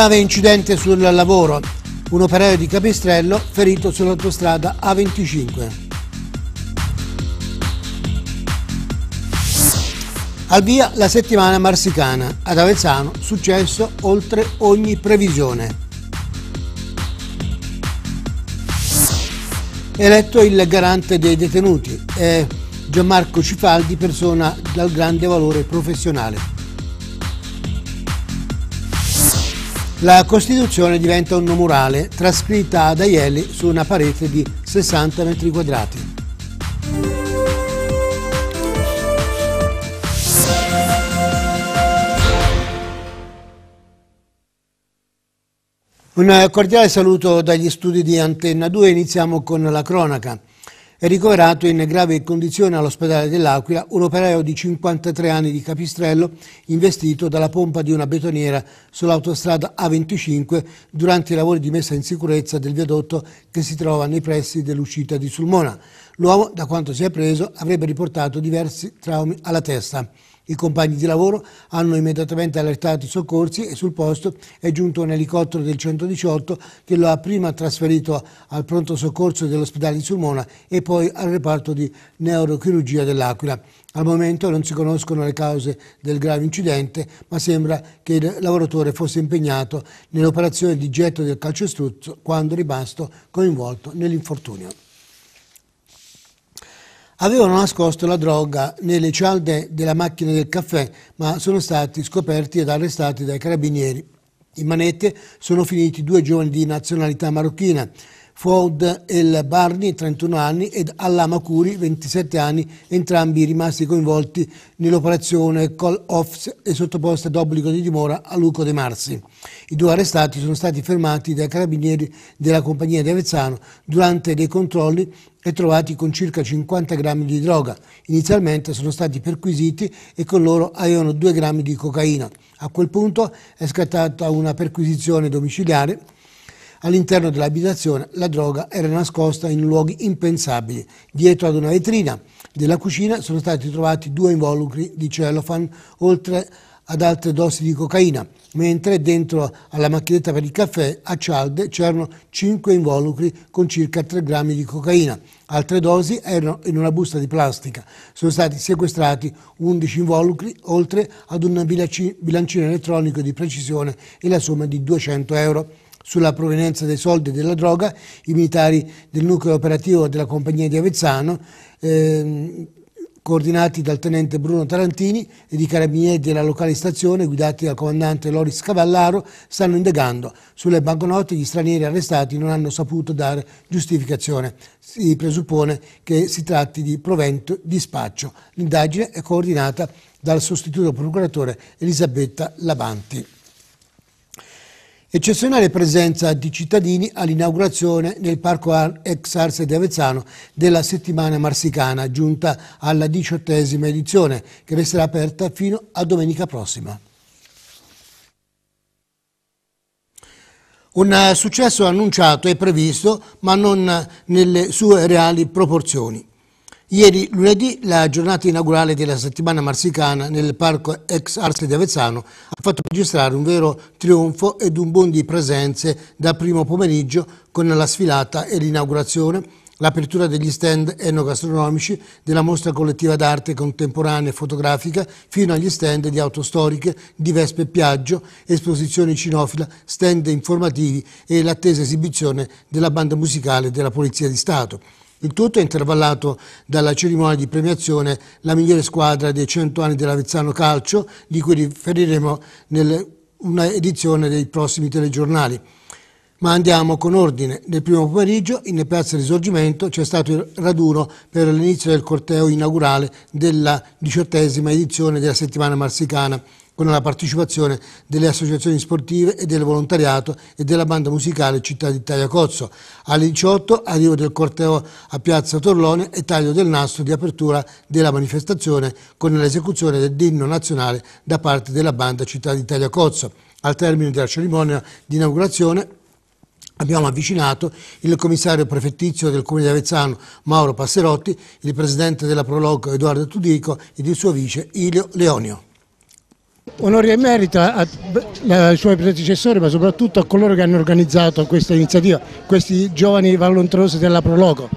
Grave incidente sul lavoro. Un operaio di Capistrello ferito sull'autostrada A25. Al via la settimana marsicana. Ad Avezzano successo oltre ogni previsione. Eletto il garante dei detenuti è Gianmarco Cifaldi, persona dal grande valore professionale. La Costituzione diventa un numerale trascritta ad Aielli su una parete di 60 metri quadrati. Un cordiale saluto dagli studi di Antenna 2, iniziamo con la cronaca. È ricoverato in grave condizione all'ospedale dell'Aquila un operaio di 53 anni di Capistrello investito dalla pompa di una betoniera sull'autostrada A25 durante i lavori di messa in sicurezza del viadotto che si trova nei pressi dell'uscita di Sulmona. L'uomo, da quanto si è preso, avrebbe riportato diversi traumi alla testa. I compagni di lavoro hanno immediatamente allertato i soccorsi e sul posto è giunto un elicottero del 118 che lo ha prima trasferito al pronto soccorso dell'ospedale di Sulmona e poi al reparto di neurochirurgia dell'Aquila. Al momento non si conoscono le cause del grave incidente, ma sembra che il lavoratore fosse impegnato nell'operazione di getto del calcestruzzo quando rimasto coinvolto nell'infortunio avevano nascosto la droga nelle cialde della macchina del caffè, ma sono stati scoperti ed arrestati dai carabinieri. In manette sono finiti due giovani di nazionalità marocchina. Fouad El Barni, 31 anni, ed Allah Makuri, 27 anni, entrambi rimasti coinvolti nell'operazione call-off e sottoposti ad obbligo di dimora a Luco De Marsi. I due arrestati sono stati fermati dai carabinieri della compagnia di Avezzano durante dei controlli e trovati con circa 50 grammi di droga. Inizialmente sono stati perquisiti e con loro avevano 2 grammi di cocaina. A quel punto è scattata una perquisizione domiciliare All'interno dell'abitazione la droga era nascosta in luoghi impensabili. Dietro ad una vetrina della cucina sono stati trovati due involucri di cellophane, oltre ad altre dosi di cocaina, mentre dentro alla macchinetta per il caffè a Cialde c'erano 5 involucri con circa 3 grammi di cocaina. Altre dosi erano in una busta di plastica. Sono stati sequestrati 11 involucri, oltre ad un bilancino elettronico di precisione e la somma di 200 euro sulla provenienza dei soldi e della droga, i militari del nucleo operativo della compagnia di Avezzano, ehm, coordinati dal tenente Bruno Tarantini e i carabinieri della locale stazione, guidati dal comandante Loris Cavallaro, stanno indagando. Sulle banconote gli stranieri arrestati non hanno saputo dare giustificazione. Si presuppone che si tratti di provento di spaccio. L'indagine è coordinata dal sostituto procuratore Elisabetta Lavanti. Eccezionale presenza di cittadini all'inaugurazione nel parco ex Arse di Avezzano della settimana marsicana, giunta alla diciottesima edizione, che resterà aperta fino a domenica prossima. Un successo annunciato e previsto, ma non nelle sue reali proporzioni. Ieri lunedì la giornata inaugurale della settimana marsicana nel parco ex Arsli di Avezzano ha fatto registrare un vero trionfo ed un buon di presenze da primo pomeriggio con la sfilata e l'inaugurazione, l'apertura degli stand enogastronomici, della mostra collettiva d'arte contemporanea e fotografica, fino agli stand di auto storiche, di Vespe e Piaggio, esposizioni cinofila, stand informativi e l'attesa esibizione della banda musicale della Polizia di Stato. Il tutto è intervallato dalla cerimonia di premiazione la migliore squadra dei 100 anni dell'Avezzano Calcio, di cui riferiremo in una edizione dei prossimi telegiornali. Ma andiamo con ordine. Nel primo pomeriggio, in Piazza Risorgimento, c'è stato il raduno per l'inizio del corteo inaugurale della diciottesima edizione della settimana marsicana con la partecipazione delle associazioni sportive e del volontariato e della banda musicale Città di Tagliacozzo. Alle 18 arrivo del corteo a Piazza Torlone e taglio del nastro di apertura della manifestazione con l'esecuzione del dell'inno nazionale da parte della banda Città di Tagliacozzo. Al termine della cerimonia di inaugurazione Abbiamo avvicinato il commissario prefettizio del Comune di Avezzano Mauro Passerotti, il presidente della Prolog Edoardo Tudico ed il suo vice Ilio Leonio. Onore e merito ai suoi predecessori ma soprattutto a coloro che hanno organizzato questa iniziativa, questi giovani volontarosi della Prologo.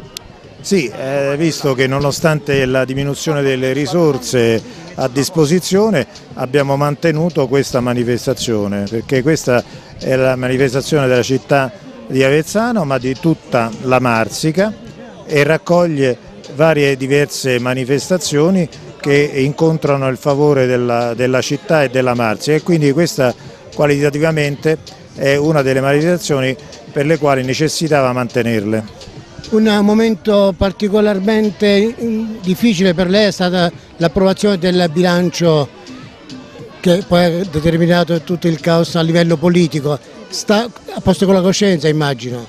Sì, eh, visto che nonostante la diminuzione delle risorse a disposizione abbiamo mantenuto questa manifestazione perché questa è la manifestazione della città di Avezzano ma di tutta la Marsica e raccoglie varie diverse manifestazioni che incontrano il favore della, della città e della Marzia e quindi questa qualitativamente è una delle manifestazioni per le quali necessitava mantenerle. Un momento particolarmente difficile per lei è stata l'approvazione del bilancio che poi ha determinato tutto il caos a livello politico. Sta a posto con la coscienza immagino.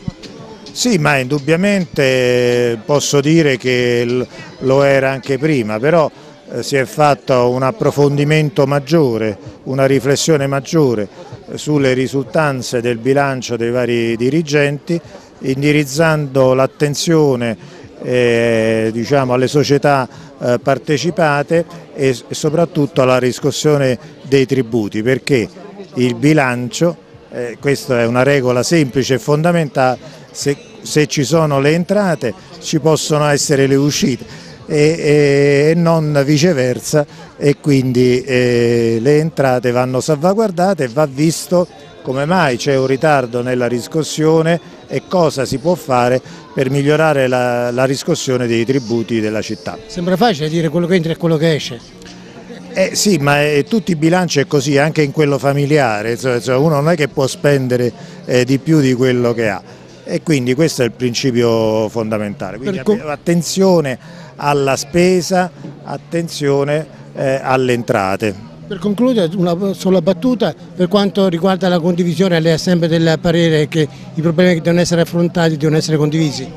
Sì, ma indubbiamente posso dire che lo era anche prima, però eh, si è fatto un approfondimento maggiore, una riflessione maggiore sulle risultanze del bilancio dei vari dirigenti, indirizzando l'attenzione eh, diciamo, alle società eh, partecipate e soprattutto alla riscossione dei tributi, perché il bilancio, eh, questa è una regola semplice e fondamentale, se, se ci sono le entrate ci possono essere le uscite e, e non viceversa e quindi eh, le entrate vanno salvaguardate e va visto come mai c'è un ritardo nella riscossione e cosa si può fare per migliorare la, la riscossione dei tributi della città. Sembra facile dire quello che entra e quello che esce. Eh sì, ma eh, tutti i bilanci è così, anche in quello familiare, cioè, cioè uno non è che può spendere eh, di più di quello che ha e quindi questo è il principio fondamentale, quindi attenzione alla spesa, attenzione eh, alle entrate. Per concludere una sola battuta per quanto riguarda la condivisione, lei è sempre del parere che i problemi che devono essere affrontati devono essere condivisi?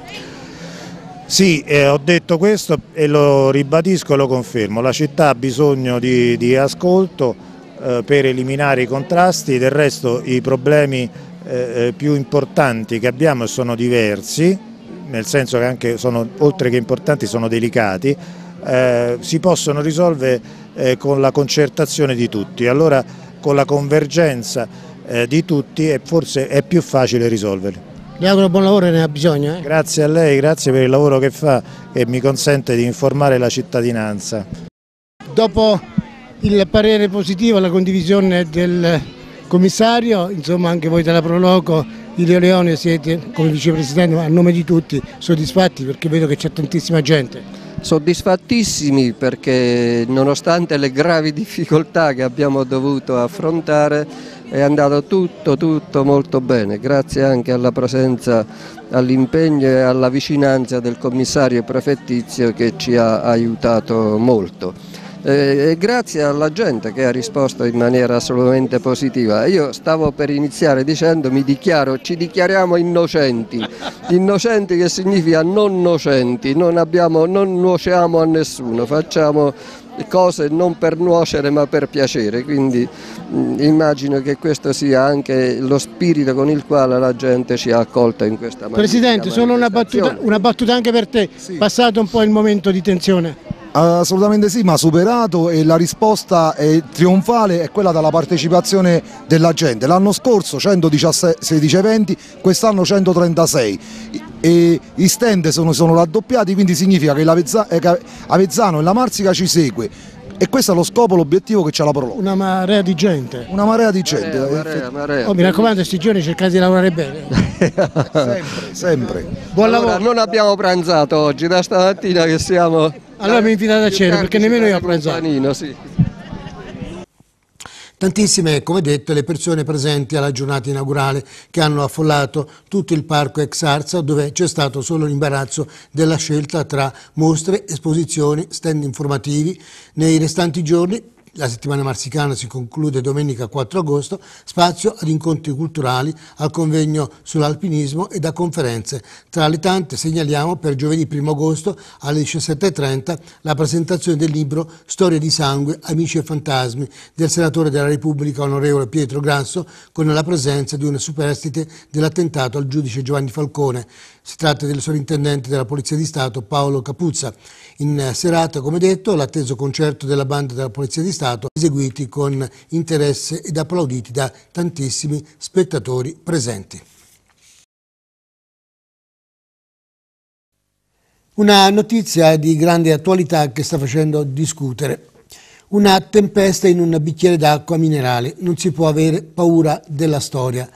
Sì, eh, ho detto questo e lo ribadisco e lo confermo, la città ha bisogno di, di ascolto eh, per eliminare i contrasti, del resto i problemi eh, eh più importanti che abbiamo sono diversi, nel senso che anche sono, oltre che importanti sono delicati, eh, si possono risolvere eh, con la concertazione di tutti, allora con la convergenza eh, di tutti è forse è più facile risolverli. Le auguro buon lavoro e ne ha bisogno. Eh? Grazie a lei, grazie per il lavoro che fa e mi consente di informare la cittadinanza. Dopo il parere positivo, la condivisione del commissario, insomma anche voi della Proloco di Leone siete come vicepresidente a nome di tutti soddisfatti perché vedo che c'è tantissima gente. Soddisfattissimi perché nonostante le gravi difficoltà che abbiamo dovuto affrontare è andato tutto tutto molto bene, grazie anche alla presenza, all'impegno e alla vicinanza del commissario prefettizio che ci ha aiutato molto. Eh, eh, grazie alla gente che ha risposto in maniera assolutamente positiva. Io stavo per iniziare dicendo mi dichiaro, ci dichiariamo innocenti, innocenti che significa non nocenti, non, abbiamo, non nuociamo a nessuno, facciamo cose non per nuocere ma per piacere, quindi mh, mm, immagino che questo sia anche lo spirito con il quale la gente ci ha accolta in questa maniera. Presidente, solo una battuta, una battuta, anche per te, sì. passato un po' il momento di tensione. Assolutamente sì, ma superato e la risposta è trionfale è quella dalla partecipazione della gente. L'anno scorso 116 eventi, quest'anno 136 e gli stand sono, sono raddoppiati, quindi significa eh, che Avezzano e la Marsica ci segue e questo è lo scopo, l'obiettivo che c'è la Prologo. Una marea di gente. Una marea di gente. Marea, marea, marea. Oh, mi raccomando, questi giorni cercate di lavorare bene. sempre, sempre. Buon allora, lavoro. Non abbiamo pranzato oggi, da stamattina che siamo... Allora mi invitate a cena perché nemmeno io ho apprezzato. Panino, sì. Tantissime, come detto, le persone presenti alla giornata inaugurale che hanno affollato tutto il parco ex Arza dove c'è stato solo l'imbarazzo della scelta tra mostre, esposizioni, stand informativi. Nei restanti giorni la settimana marsicana si conclude domenica 4 agosto, spazio ad incontri culturali, al convegno sull'alpinismo e a conferenze. Tra le tante segnaliamo per giovedì 1 agosto alle 17.30 la presentazione del libro Storie di sangue, amici e fantasmi del senatore della Repubblica onorevole Pietro Grasso con la presenza di un superstite dell'attentato al giudice Giovanni Falcone. Si tratta del sovrintendente della Polizia di Stato Paolo Capuzza. In eh, serata, come detto, l'atteso concerto della banda della Polizia di Stato, eseguiti con interesse ed applauditi da tantissimi spettatori presenti. Una notizia di grande attualità che sta facendo discutere. Una tempesta in un bicchiere d'acqua minerale. Non si può avere paura della storia.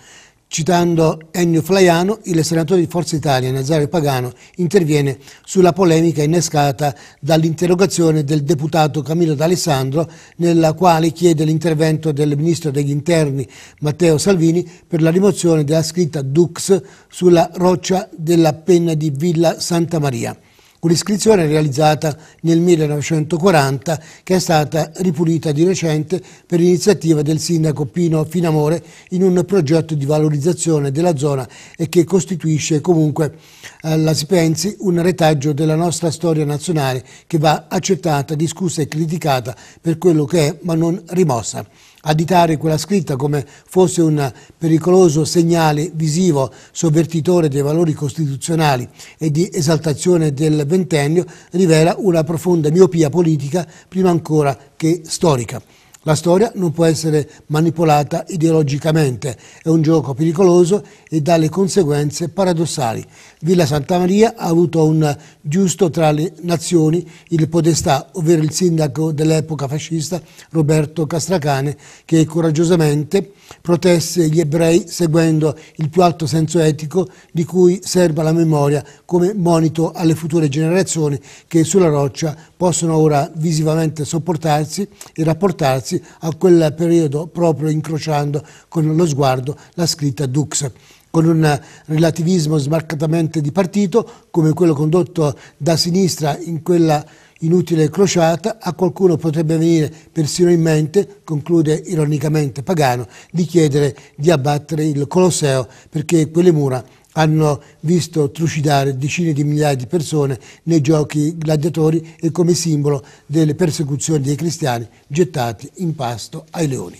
Citando Ennio Flaiano, il senatore di Forza Italia, Nazario Pagano, interviene sulla polemica innescata dall'interrogazione del deputato Camillo D'Alessandro, nella quale chiede l'intervento del ministro degli interni Matteo Salvini per la rimozione della scritta Dux sulla roccia della penna di Villa Santa Maria un'iscrizione realizzata nel 1940 che è stata ripulita di recente per iniziativa del sindaco Pino Finamore in un progetto di valorizzazione della zona e che costituisce comunque, eh, la si pensi, un retaggio della nostra storia nazionale che va accettata, discussa e criticata per quello che è ma non rimossa additare quella scritta come fosse un pericoloso segnale visivo sovvertitore dei valori costituzionali e di esaltazione del ventennio rivela una profonda miopia politica prima ancora che storica. La storia non può essere manipolata ideologicamente, è un gioco pericoloso e dalle conseguenze paradossali. Villa Santa Maria ha avuto un giusto tra le nazioni il podestà, ovvero il sindaco dell'epoca fascista Roberto Castracane, che coraggiosamente protesse gli ebrei seguendo il più alto senso etico di cui serva la memoria come monito alle future generazioni che sulla roccia possono ora visivamente sopportarsi e rapportarsi a quel periodo proprio incrociando con lo sguardo la scritta Dux con un relativismo smarcatamente di partito come quello condotto da sinistra in quella Inutile crociata, a qualcuno potrebbe venire persino in mente, conclude ironicamente Pagano, di chiedere di abbattere il Colosseo perché quelle mura hanno visto trucidare decine di migliaia di persone nei giochi gladiatori e come simbolo delle persecuzioni dei cristiani gettati in pasto ai leoni.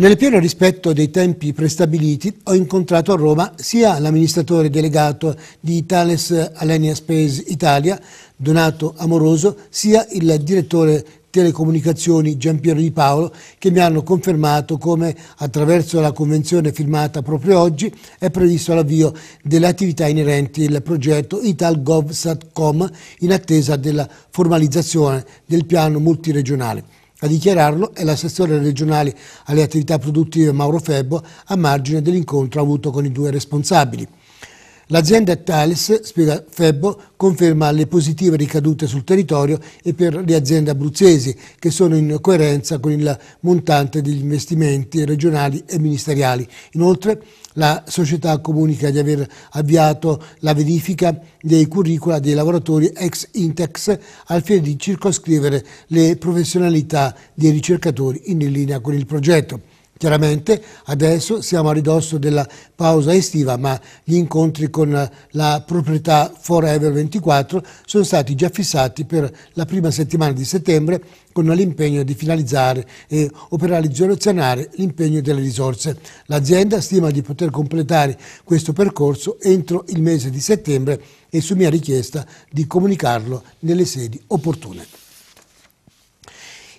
Nel pieno rispetto dei tempi prestabiliti ho incontrato a Roma sia l'amministratore delegato di Thales Alenia Space Italia, Donato Amoroso, sia il direttore telecomunicazioni Giampiero Di Paolo che mi hanno confermato come attraverso la convenzione firmata proprio oggi è previsto l'avvio delle attività inerenti al progetto ItalGovSatcom in attesa della formalizzazione del piano multiregionale. A dichiararlo è l'assessore regionale alle attività produttive Mauro Febbo a margine dell'incontro avuto con i due responsabili. L'azienda Thales, spiega Febbo, conferma le positive ricadute sul territorio e per le aziende abruzzesi, che sono in coerenza con il montante degli investimenti regionali e ministeriali. Inoltre, la società comunica di aver avviato la verifica dei curricula dei lavoratori ex Intex al fine di circoscrivere le professionalità dei ricercatori in linea con il progetto. Chiaramente adesso siamo a ridosso della pausa estiva, ma gli incontri con la proprietà Forever 24 sono stati già fissati per la prima settimana di settembre con l'impegno di finalizzare e operalizzare l'impegno delle risorse. L'azienda stima di poter completare questo percorso entro il mese di settembre e su mia richiesta di comunicarlo nelle sedi opportune.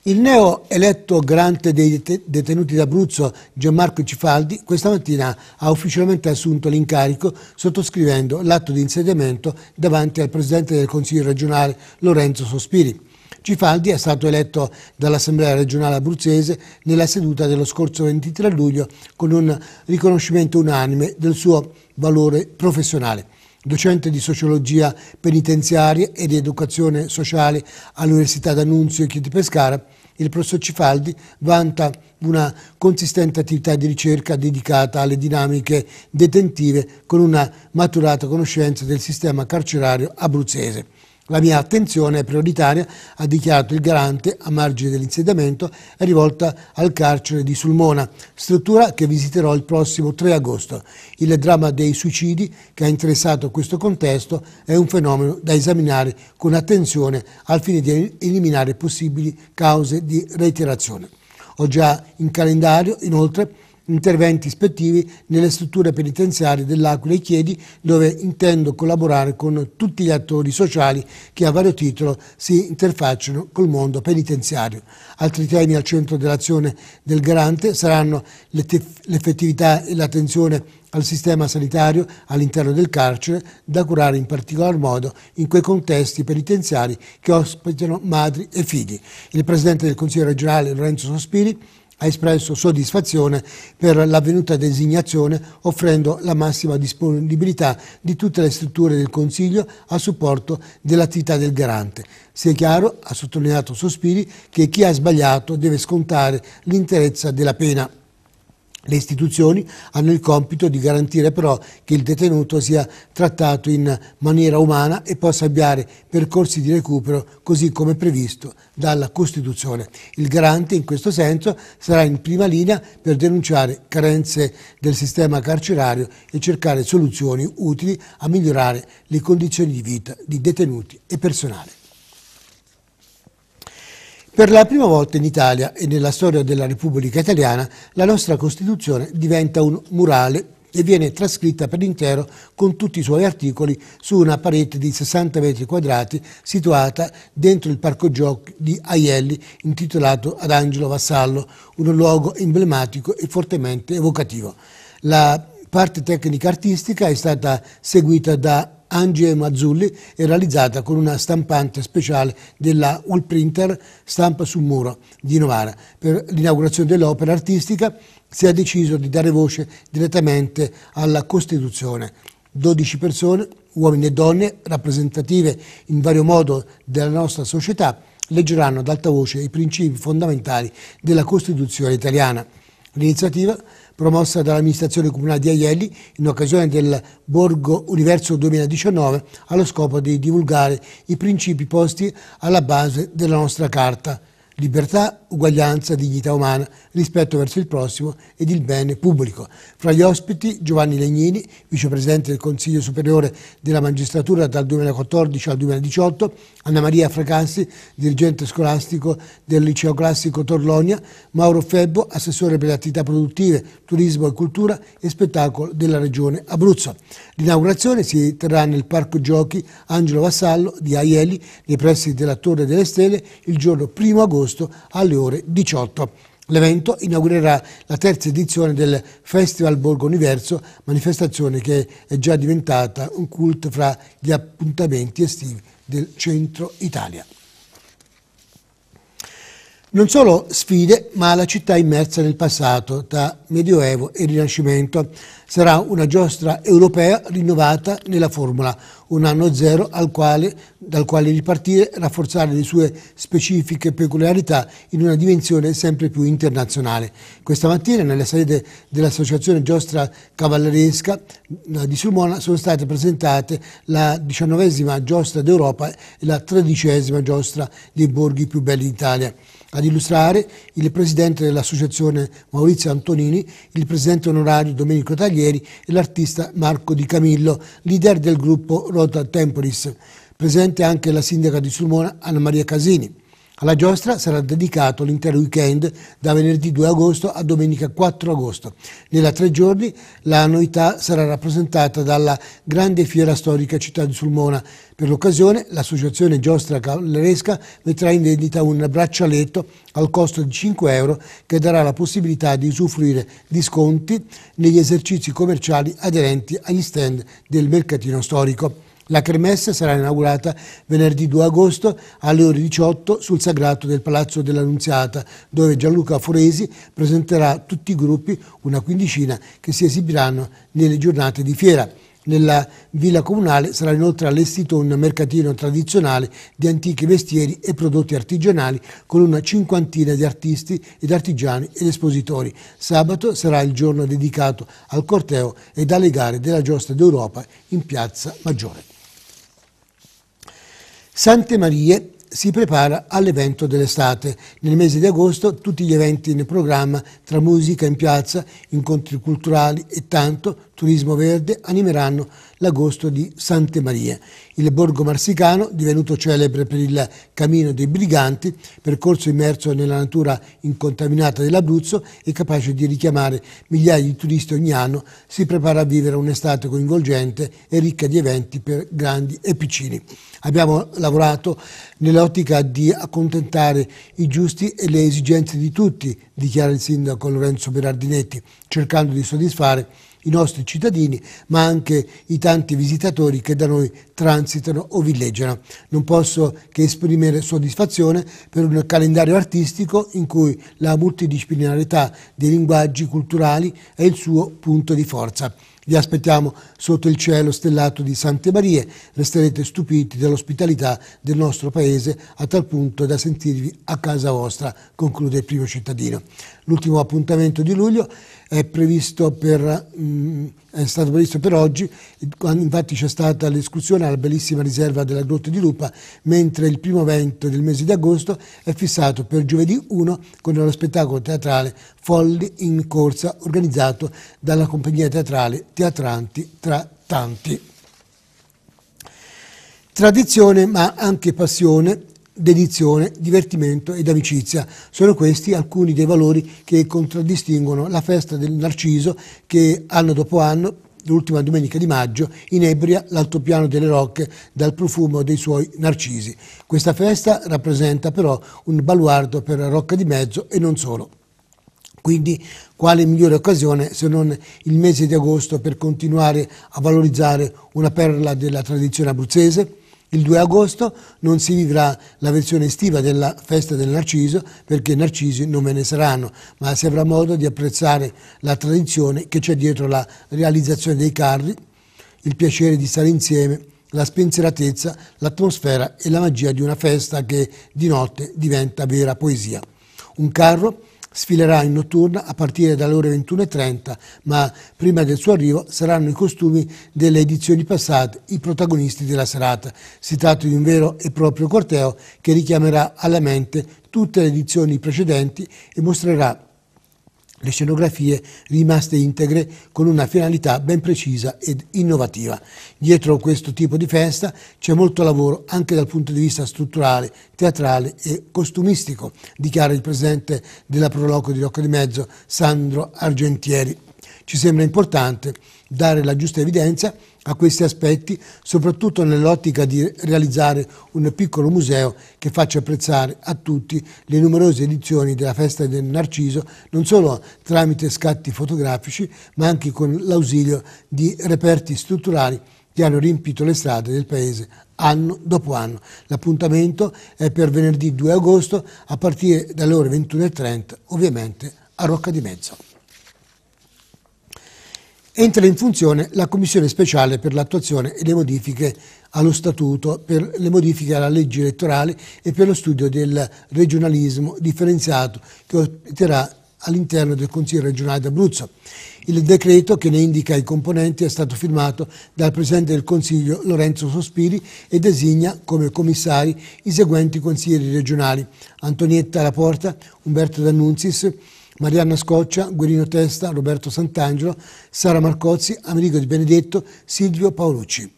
Il neo eletto garante dei detenuti d'Abruzzo Gianmarco Cifaldi questa mattina ha ufficialmente assunto l'incarico sottoscrivendo l'atto di insediamento davanti al Presidente del Consiglio regionale Lorenzo Sospiri. Cifaldi è stato eletto dall'Assemblea regionale abruzzese nella seduta dello scorso 23 luglio con un riconoscimento unanime del suo valore professionale docente di sociologia penitenziaria e di educazione sociale all'Università d'Annunzio e Chieti Pescara, il professor Cifaldi vanta una consistente attività di ricerca dedicata alle dinamiche detentive con una maturata conoscenza del sistema carcerario abruzzese. La mia attenzione è prioritaria, ha dichiarato il garante a margine dell'insediamento, è rivolta al carcere di Sulmona, struttura che visiterò il prossimo 3 agosto. Il dramma dei suicidi che ha interessato questo contesto è un fenomeno da esaminare con attenzione al fine di eliminare possibili cause di reiterazione. Ho già in calendario, inoltre, interventi ispettivi nelle strutture penitenziarie dell'Aquila e Chiedi dove intendo collaborare con tutti gli attori sociali che a vario titolo si interfacciano col mondo penitenziario. Altri temi al centro dell'azione del garante saranno l'effettività e l'attenzione al sistema sanitario all'interno del carcere, da curare in particolar modo in quei contesti penitenziari che ospitano madri e figli. Il Presidente del Consiglio regionale Lorenzo Sospiri ha espresso soddisfazione per l'avvenuta designazione offrendo la massima disponibilità di tutte le strutture del Consiglio a supporto dell'attività del garante. Si è chiaro, ha sottolineato Sospiri, che chi ha sbagliato deve scontare l'interezza della pena. Le istituzioni hanno il compito di garantire però che il detenuto sia trattato in maniera umana e possa avviare percorsi di recupero così come previsto dalla Costituzione. Il garante in questo senso sarà in prima linea per denunciare carenze del sistema carcerario e cercare soluzioni utili a migliorare le condizioni di vita di detenuti e personale. Per la prima volta in Italia e nella storia della Repubblica Italiana la nostra Costituzione diventa un murale e viene trascritta per intero con tutti i suoi articoli su una parete di 60 metri quadrati situata dentro il parco giochi di Aielli intitolato ad Angelo Vassallo, un luogo emblematico e fortemente evocativo. La parte tecnica artistica è stata seguita da Angie Mazzulli e realizzata con una stampante speciale della Ulprinter Stampa sul Muro di Novara. Per l'inaugurazione dell'opera artistica si è deciso di dare voce direttamente alla Costituzione. 12 persone, uomini e donne, rappresentative in vario modo della nostra società, leggeranno ad alta voce i principi fondamentali della Costituzione italiana. L'iniziativa promossa dall'amministrazione comunale di Aielli in occasione del Borgo Universo 2019 allo scopo di divulgare i principi posti alla base della nostra carta. Libertà, uguaglianza, dignità umana, rispetto verso il prossimo ed il bene pubblico. Fra gli ospiti Giovanni Legnini, vicepresidente del Consiglio Superiore della Magistratura dal 2014 al 2018, Anna Maria Fracassi, dirigente scolastico del Liceo Classico Torlonia, Mauro Febbo, assessore per le attività produttive, turismo e cultura e spettacolo della Regione Abruzzo. L'inaugurazione si terrà nel Parco Giochi Angelo Vassallo di Aieli, nei pressi della Torre delle Stelle, il giorno 1 agosto alle ore ore 18. L'evento inaugurerà la terza edizione del Festival Borgo Universo, manifestazione che è già diventata un cult fra gli appuntamenti estivi del centro Italia. Non solo sfide, ma la città immersa nel passato, tra Medioevo e Rinascimento. Sarà una giostra europea rinnovata nella formula, un anno zero quale, dal quale ripartire, rafforzare le sue specifiche peculiarità in una dimensione sempre più internazionale. Questa mattina, nella sede dell'Associazione Giostra Cavalleresca eh, di Sulmona, sono state presentate la diciannovesima giostra d'Europa e la tredicesima giostra dei borghi più belli d'Italia. Ad illustrare il presidente dell'associazione Maurizio Antonini, il presidente onorario Domenico Taglieri e l'artista Marco Di Camillo, leader del gruppo Rota Temporis. Presente anche la sindaca di Sulmona Anna Maria Casini. Alla giostra sarà dedicato l'intero weekend da venerdì 2 agosto a domenica 4 agosto. Nella tre giorni la novità sarà rappresentata dalla grande fiera storica Città di Sulmona. Per l'occasione l'associazione Giostra Cavalleresca metterà in vendita un braccialetto al costo di 5 euro che darà la possibilità di usufruire di sconti negli esercizi commerciali aderenti agli stand del mercatino storico. La cremessa sarà inaugurata venerdì 2 agosto alle ore 18 sul sagrato del Palazzo dell'Annunziata, dove Gianluca Foresi presenterà tutti i gruppi, una quindicina, che si esibiranno nelle giornate di fiera. Nella villa comunale sarà inoltre allestito un mercatino tradizionale di antichi vestieri e prodotti artigianali con una cinquantina di artisti ed artigiani ed espositori. Sabato sarà il giorno dedicato al corteo ed alle gare della giostra d'Europa in Piazza Maggiore. Sante Marie si prepara all'evento dell'estate. Nel mese di agosto tutti gli eventi in programma tra musica in piazza, incontri culturali e tanto Turismo Verde animeranno l'agosto di Sante Maria. Il borgo marsicano, divenuto celebre per il Camino dei Briganti, percorso immerso nella natura incontaminata dell'Abruzzo e capace di richiamare migliaia di turisti ogni anno, si prepara a vivere un'estate coinvolgente e ricca di eventi per grandi e piccini. Abbiamo lavorato nell'ottica di accontentare i giusti e le esigenze di tutti, dichiara il sindaco Lorenzo Berardinetti, cercando di soddisfare i nostri cittadini, ma anche i tanti visitatori che da noi transitano o villeggiano. Non posso che esprimere soddisfazione per un calendario artistico in cui la multidisciplinarità dei linguaggi culturali è il suo punto di forza. Vi aspettiamo sotto il cielo stellato di Sante Marie, resterete stupiti dell'ospitalità del nostro paese a tal punto da sentirvi a casa vostra, conclude il primo cittadino. L'ultimo appuntamento di luglio è, per, mh, mm, è stato previsto per oggi, quando infatti c'è stata l'escursione alla bellissima riserva della Grotta di Lupa, mentre il primo evento del mese di agosto è fissato per giovedì 1 con lo spettacolo teatrale Folli in corsa organizzato dalla compagnia teatrale Teatranti tra tanti. Tradizione ma anche passione dedizione, divertimento ed amicizia. Sono questi alcuni dei valori che contraddistinguono la festa del Narciso che anno dopo anno l'ultima domenica di maggio, inebria l'altopiano delle Rocche dal profumo dei suoi narcisi. Questa festa rappresenta però un baluardo per la Rocca di Mezzo e non solo. Quindi quale migliore occasione se non il mese di agosto per continuare a valorizzare una perla della tradizione abruzzese? Il 2 agosto non si vivrà la versione estiva della festa del Narciso perché Narcisi non ve ne saranno, ma si avrà modo di apprezzare la tradizione che c'è dietro la realizzazione dei carri, il piacere di stare insieme, la spensieratezza, l'atmosfera e la magia di una festa che di notte diventa vera poesia. Un carro sfilerà in notturna a partire dalle ore 21.30, ma prima del suo arrivo saranno i costumi delle edizioni passate i protagonisti della serata. Si tratta di un vero e proprio corteo che richiamerà alla mente tutte le edizioni precedenti e mostrerà le scenografie rimaste integre con una finalità ben precisa ed innovativa. Dietro questo tipo di festa c'è molto lavoro anche dal punto di vista strutturale, teatrale e costumistico, dichiara il presidente della Proloco di Rocco di Mezzo, Sandro Argentieri. Ci sembra importante dare la giusta evidenza a questi aspetti, soprattutto nell'ottica di realizzare un piccolo museo che faccia apprezzare a tutti le numerose edizioni della Festa del Narciso, non solo tramite scatti fotografici, ma anche con l'ausilio di reperti strutturali che hanno riempito le strade del paese anno dopo anno. L'appuntamento è per venerdì 2 agosto a partire dalle ore 21.30, ovviamente a Rocca di Mezzo entra in funzione la Commissione speciale per l'attuazione e le modifiche allo Statuto, per le modifiche alla legge elettorale e per lo studio del regionalismo differenziato che ospiterà all'interno del Consiglio regionale d'Abruzzo. Il decreto che ne indica i componenti è stato firmato dal Presidente del Consiglio Lorenzo Sospiri e designa come commissari i seguenti consiglieri regionali Antonietta Laporta, Umberto D'Annunzis, Marianna Scoccia, Guerino Testa, Roberto Sant'Angelo, Sara Marcozzi, Amerigo Di Benedetto, Silvio Paolucci.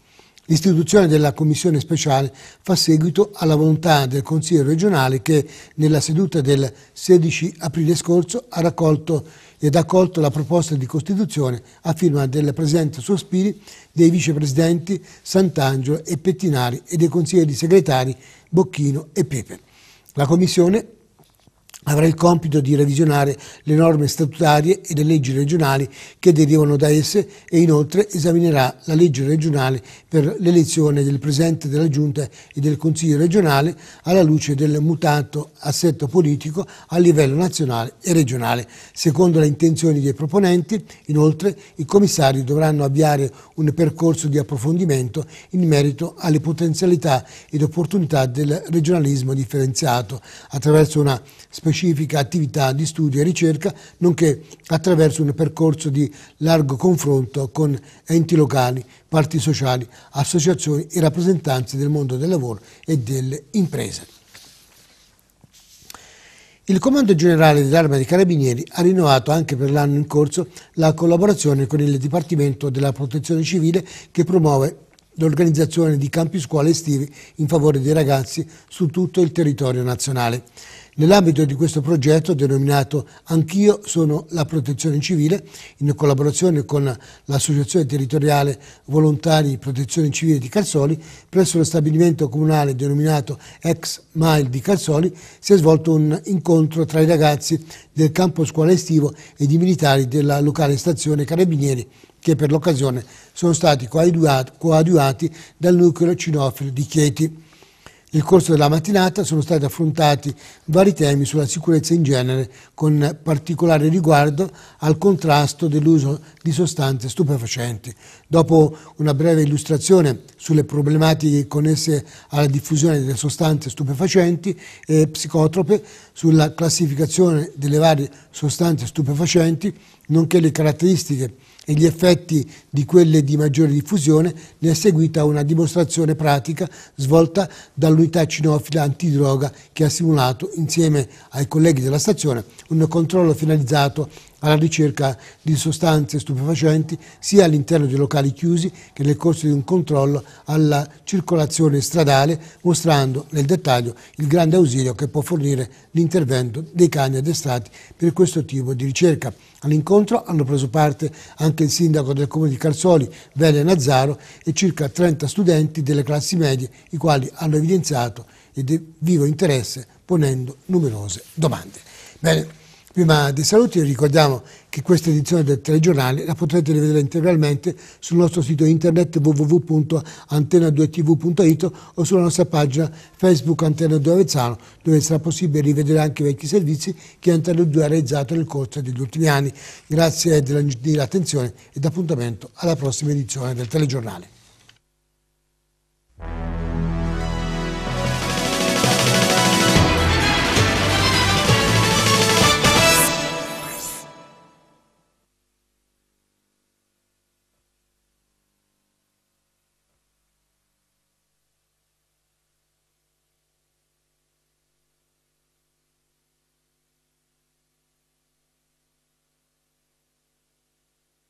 L'istituzione della commissione speciale fa seguito alla volontà del Consiglio regionale che nella seduta del 16 aprile scorso ha raccolto ed accolto la proposta di costituzione a firma del Presidente Sospiri, dei vicepresidenti Sant'Angelo e Pettinari e dei consiglieri segretari Bocchino e Pepe. La commissione avrà il compito di revisionare le norme statutarie e le leggi regionali che derivano da esse e inoltre esaminerà la legge regionale per l'elezione del Presidente della Giunta e del Consiglio regionale alla luce del mutato assetto politico a livello nazionale e regionale. Secondo le intenzioni dei proponenti, inoltre, i commissari dovranno avviare un percorso di approfondimento in merito alle potenzialità ed opportunità del regionalismo differenziato attraverso una specificazione specifica attività di studio e ricerca, nonché attraverso un percorso di largo confronto con enti locali, parti sociali, associazioni e rappresentanti del mondo del lavoro e delle imprese. Il Comando Generale dell'Arma dei Carabinieri ha rinnovato anche per l'anno in corso la collaborazione con il Dipartimento della Protezione Civile che promuove l'organizzazione di campi scuola estivi in favore dei ragazzi su tutto il territorio nazionale. Nell'ambito di questo progetto, denominato Anch'io sono la protezione civile, in collaborazione con l'Associazione Territoriale Volontari Protezione Civile di Calzoli, presso lo stabilimento comunale denominato Ex Mile di Calzoli, si è svolto un incontro tra i ragazzi del campo scuola estivo ed i militari della locale stazione Carabinieri che per l'occasione sono stati coadiuvati dal nucleo cinofilo di Chieti. Nel corso della mattinata sono stati affrontati vari temi sulla sicurezza in genere, con particolare riguardo al contrasto dell'uso di sostanze stupefacenti. Dopo una breve illustrazione sulle problematiche connesse alla diffusione delle sostanze stupefacenti e psicotrope, sulla classificazione delle varie sostanze stupefacenti, nonché le caratteristiche e gli effetti di quelle di maggiore diffusione, ne è seguita una dimostrazione pratica svolta dall'unità cinofila antidroga che ha simulato, insieme ai colleghi della stazione, un controllo finalizzato alla ricerca di sostanze stupefacenti sia all'interno dei locali chiusi che nel corso di un controllo alla circolazione stradale, mostrando nel dettaglio il grande ausilio che può fornire l'intervento dei cani addestrati per questo tipo di ricerca. All'incontro hanno preso parte anche il sindaco del comune di Carsoli, Vele Nazzaro, e circa 30 studenti delle classi medie, i quali hanno evidenziato il vivo interesse ponendo numerose domande. Bene. Prima dei saluti ricordiamo che questa edizione del telegiornale la potrete rivedere integralmente sul nostro sito internet www.antena2tv.it o sulla nostra pagina Facebook Antena 2 Avezzano dove sarà possibile rivedere anche i vecchi servizi che Antena 2 ha realizzato nel corso degli ultimi anni. Grazie dell'attenzione ed appuntamento alla prossima edizione del telegiornale.